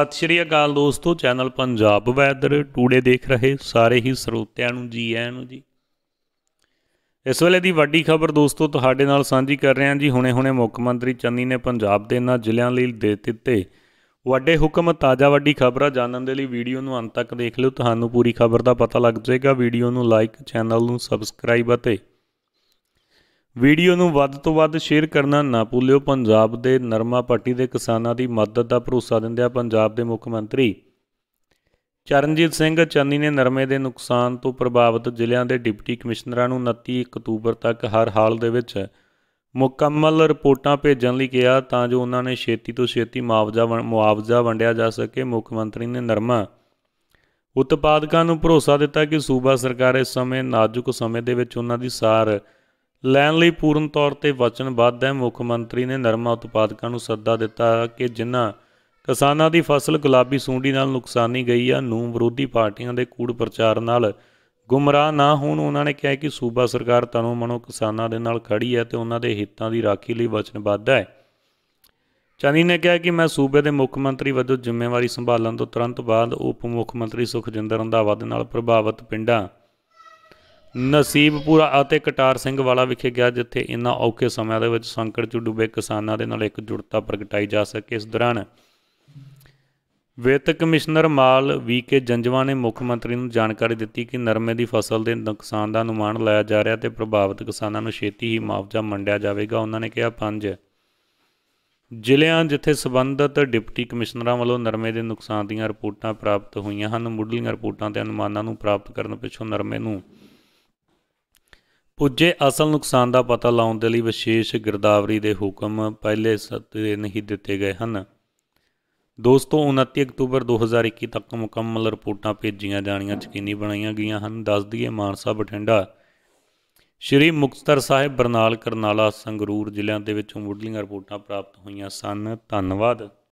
ਸਤਿ ਸ਼੍ਰੀ ਅਕਾਲ ਦੋਸਤੋ channel Punjab weather today ਦੇਖ ਰਹੇ ਸਾਰੇ ਹੀ ਸਰੋਤਿਆਂ ਨੂੰ ਜੀ ਆਇਆਂ ਨੂੰ ਜੀ ਇਸ ਵੇਲੇ ਦੀ ਵੱਡੀ ਖਬਰ ਦੋਸਤੋ ਤੁਹਾਡੇ ਨਾਲ ਸਾਂਝੀ ਕਰ ਰਿਹਾ ਹਾਂ ਜੀ ਹੁਣੇ-ਹੁਣੇ ਮੁੱਖ ਮੰਤਰੀ ਚੰਨੀ ਨੇ ਪੰਜਾਬ ਦੇ ਇਹਨਾਂ ਜ਼ਿਲ੍ਹਿਆਂ ਲਈ ਦੇ ਦਿੱਤੇ ਵੱਡੇ ਹੁਕਮ ਤਾਜ਼ਾ ਵੱਡੀ ਖਬਰਾਂ ਜਾਣਨ ਦੇ ਲਈ ਵੀਡੀਓ ਨੂੰ ਅੰਤ ਤੱਕ ਦੇਖ ਲਿਓ ਤੁਹਾਨੂੰ ਪੂਰੀ ਖਬਰ ਦਾ ਪਤਾ ਲੱਗ ਜਾਏਗਾ ਵੀਡੀਓ ਨੂੰ ਲਾਈਕ ਚੈਨਲ ਨੂੰ ਸਬਸਕ੍ਰਾਈਬ ਅਤੇ ਵੀਡੀਓ ਨੂੰ ਵੱਧ ਤੋਂ ਵੱਧ ਸ਼ੇਅਰ ਕਰਨਾ ਨਾ ਭੁੱਲਿਓ ਪੰਜਾਬ ਦੇ ਨਰਮਾ ਪੱਟੀ ਦੇ ਕਿਸਾਨਾਂ ਦੀ ਮਦਦ ਦਾ ਭਰੋਸਾ ਦਿੰਦਿਆਂ ਪੰਜਾਬ ਦੇ ਮੁੱਖ ਮੰਤਰੀ ਚਰਨਜੀਤ ਸਿੰਘ ਚੰਨੀ ਨੇ ਨਰਮੇ ਦੇ ਨੁਕਸਾਨ ਤੋਂ ਪ੍ਰਭਾਵਿਤ ਜ਼ਿਲ੍ਹਿਆਂ ਦੇ ਡਿਪਟੀ ਕਮਿਸ਼ਨਰਾਂ ਨੂੰ 29 ਅਕਤੂਬਰ ਤੱਕ ਹਰ ਹਾਲ ਦੇ ਵਿੱਚ ਮੁਕੰਮਲ ਰਿਪੋਰਟਾਂ ਭੇਜਣ ਲਈ ਕਿਹਾ ਤਾਂ ਜੋ ਉਹਨਾਂ ਨੇ ਛੇਤੀ ਤੋਂ ਛੇਤੀ ਮੁਆਵਜ਼ਾ ਮੁਆਵਜ਼ਾ ਵੰਡਿਆ ਜਾ ਸਕੇ ਮੁੱਖ ਮੰਤਰੀ ਨੇ ਨਰਮਾ ਉਤਪਾਦਕਾਂ ਨੂੰ ਭਰੋਸਾ ਦਿੱਤਾ ਕਿ ਸੂਬਾ ਸਰਕਾਰ ਇਸ ਸਮੇਂ ਨਾਜ਼ੁਕ ਸਮੇਂ ਦੇ ਵਿੱਚ ਉਹਨਾਂ ਦੀ ਸਾਰ ਲੈਣ ਲਈ ਪੂਰਨ ਤੌਰ ਤੇ ਵਚਨਬੱਧ ਹੈ ਮੁੱਖ ਮੰਤਰੀ ਨੇ ਨਰਮਾ ਉਤਪਾਦਕਾਂ ਨੂੰ ਸੱਦਾ ਦਿੱਤਾ ਕਿ ਜਿਨ੍ਹਾਂ ਕਿਸਾਨਾਂ ਦੀ ਫਸਲ ਗੁਲਾਬੀ ਸੂੰਡੀ ਨਾਲ ਨੁਕਸਾਨੀ ਗਈ ਆ ਨੂੰ ਵਿਰੋਧੀ ਪਾਰਟੀਆਂ ਦੇ ਕੂੜ ਪ੍ਰਚਾਰ ਨਾਲ ਗੁੰਮਰਾਹ ਨਾ ਹੋਣ ਉਹਨਾਂ ਨੇ ਕਿਹਾ ਕਿ ਸੂਬਾ ਸਰਕਾਰ ਤਨੋਂ ਮਨੋਂ ਕਿਸਾਨਾਂ ਦੇ ਨਾਲ ਖੜੀ ਹੈ ਤੇ ਉਹਨਾਂ ਦੇ ਹਿੱਤਾਂ ਦੀ ਰਾਖੀ ਲਈ ਵਚਨਬੱਧ ਹੈ ਚਾਨੀ ਨੇ ਕਿਹਾ ਕਿ ਮੈਂ ਸੂਬੇ ਦੇ ਮੁੱਖ ਮੰਤਰੀ ਵਜੋਂ ਜ਼ਿੰਮੇਵਾਰੀ ਸੰਭਾਲਣ ਤੋਂ ਤੁਰੰਤ ਬਾਅਦ ਉਪ ਮੁੱਖ ਮੰਤਰੀ ਸੁਖਜਿੰਦਰ ਰੰਧਾਵਾ ਦੇ ਨਾਲ ਪ੍ਰਭਾਵਿਤ ਪਿੰਡਾਂ ਨਸੀਬਪੁਰਾ ਅਤੇ ਕਟਾਰ ਸਿੰਘ ਵਾਲਾ ਵਿਖੇ ਗਿਆ ਜਿੱਥੇ ਇਨ੍ਹਾਂ ਔਕੇ ਸਮਿਆਂ ਦੇ ਵਿੱਚ ਸੰਕਟ 'ਚ ਡੁੱਬੇ ਕਿਸਾਨਾਂ ਦੇ ਨਾਲ ਇੱਕ ਜੁੜਤਾ ਪ੍ਰਗਟਾਈ ਜਾ ਸਕੇ ਇਸ ਦੌਰਾਨ ਵਿੱਤ ਕਮਿਸ਼ਨਰ ਮਾਲ ਵੀਕੇ ਜੰਜਵਾ ਨੇ ਮੁੱਖ ਮੰਤਰੀ ਨੂੰ ਜਾਣਕਾਰੀ ਦਿੱਤੀ ਕਿ ਨਰਮੇ ਦੀ ਫਸਲ ਦੇ ਨੁਕਸਾਨ ਦਾ ਅਨੁਮਾਨ ਲਾਇਆ ਜਾ ਰਿਹਾ ਤੇ ਪ੍ਰਭਾਵਿਤ ਕਿਸਾਨਾਂ ਨੂੰ ਛੇਤੀ ਹੀ ਮੁਆਵਜ਼ਾ ਮੰਡਿਆ ਜਾਵੇਗਾ ਉਹਨਾਂ ਨੇ ਕਿਹਾ ਪੰਜ ਜ਼ਿਲ੍ਹਿਆਂ ਜਿੱਥੇ ਸਬੰਧਤ ਡਿਪਟੀ ਕਮਿਸ਼ਨਰਾਂ ਵੱਲੋਂ ਨਰਮੇ ਦੇ ਨੁਕਸਾਨ ਦੀਆਂ ਰਿਪੋਰਟਾਂ ਪ੍ਰਾਪਤ ਹੋਈਆਂ ਹਨ ਮੁੱਢਲੀਆਂ ਰਿਪੋਰਟਾਂ ਤੇ ਅਨੁਮਾਨਾਂ ਨੂੰ ਪ੍ਰਾਪਤ ਕਰਨ ਪਿੱਛੋਂ ਨਰਮੇ ਨੂੰ ਪੁੱਜੇ ਅਸਲ ਨੁਕਸਾਨ ਦਾ ਪਤਾ ਲਾਉਣ ਦੇ ਲਈ ਵਿਸ਼ੇਸ਼ ਗਿਰਦਾਵਰੀ ਦੇ ਹੁਕਮ ਪਹਿਲੇ ਸੱਤੇ ਨਹੀਂ ਦਿੱਤੇ ਗਏ ਹਨ ਦੋਸਤੋ 29 ਅਕਤੂਬਰ 2021 ਤੱਕ ਮੁਕੰਮਲ ਰਿਪੋਰਟਾਂ ਭੇਜੀਆਂ ਜਾਣੀਆਂ ਯਕੀਨੀ ਬਣਾਈਆਂ ਗਈਆਂ ਹਨ ਦੱਸ ਦਈਏ ਮਾਨਸਾ ਬਠਿੰਡਾ ਸ਼੍ਰੀ ਮੁਕਤਸਰ ਸਾਹਿਬ ਬਰਨਾਲ ਕਰਨਾਲਾ ਸੰਗਰੂਰ ਜ਼ਿਲ੍ਹਿਆਂ ਦੇ ਵਿੱਚੋਂ ਮੁੱਢਲੀਆਂ ਰਿਪੋਰਟਾਂ ਪ੍ਰਾਪਤ ਹੋਈਆਂ ਸਨ ਧੰਨਵਾਦ